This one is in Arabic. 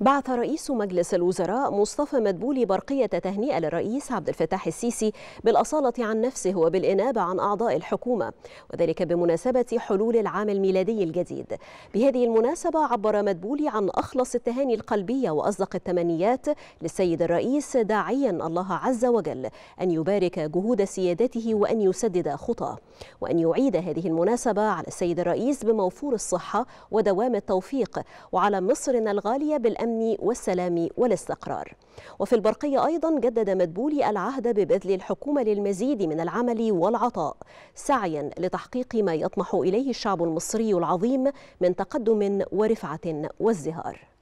بعث رئيس مجلس الوزراء مصطفى مدبولي برقية تهنئة للرئيس عبد الفتاح السيسي بالأصالة عن نفسه وبالإنابة عن أعضاء الحكومة وذلك بمناسبة حلول العام الميلادي الجديد بهذه المناسبة عبر مدبولي عن أخلص التهاني القلبية وأصدق التمنيات للسيد الرئيس داعيا الله عز وجل أن يبارك جهود سيادته وأن يسدد خطاه وأن يعيد هذه المناسبة على السيد الرئيس بموفور الصحة ودوام التوفيق وعلى مصرنا الغالية بالأمن الأمن والسلام والاستقرار وفي البرقية أيضا جدد مدبولي العهد ببذل الحكومة للمزيد من العمل والعطاء سعيا لتحقيق ما يطمح إليه الشعب المصري العظيم من تقدم ورفعة وازدهار